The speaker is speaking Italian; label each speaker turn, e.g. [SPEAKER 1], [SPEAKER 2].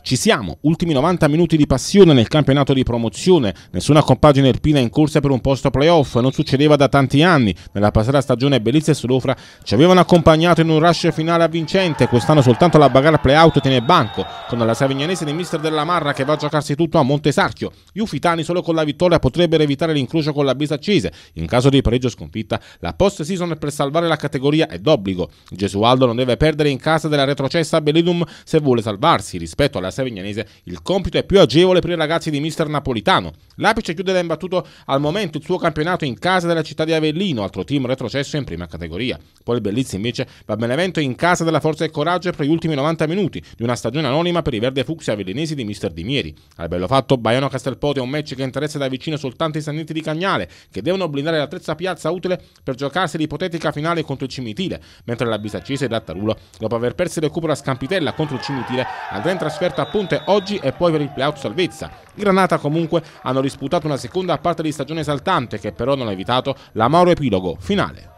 [SPEAKER 1] Ci siamo, ultimi 90 minuti di passione nel campionato di promozione, nessuna compagine alpina in corsa per un posto playoff, non succedeva da tanti anni, nella passata stagione Bellizia e Solofra ci avevano accompagnato in un rush finale avvincente, quest'anno soltanto la Bagar Playout tiene banco, con la savignanese di mister della Marra che va a giocarsi tutto a Montesarchio, gli Ufitani solo con la vittoria potrebbero evitare l'incrocio con la Bisaccese, in caso di pareggio sconfitta la post season per salvare la categoria è d'obbligo, Gesualdo non deve perdere in casa della retrocessa Bellidum se vuole salvarsi rispetto alla alla Savignanese il compito è più agevole per i ragazzi di mister napolitano. L'apice chiude da imbattuto al momento il suo campionato in casa della città di Avellino, altro team retrocesso in prima categoria. Poi il Bellizzi invece va Benevento in casa della Forza e Coraggio per gli ultimi 90 minuti di una stagione anonima per i verde fucsi avellinesi di mister Dimieri. Al bello fatto Baiano Castelpote è un match che interessa da vicino soltanto i saniti di Cagnale, che devono blindare la terza piazza utile per giocarsi l'ipotetica finale contro il Cimitile, mentre la Bisaccese e Dattarulo, dopo aver perso il recupero a Scampitella contro il Cimitile, andrà in trasferta offerta a Ponte oggi e poi per il playout salvezza. Granata comunque hanno disputato una seconda parte di stagione esaltante che però non ha evitato l'amaro epilogo finale.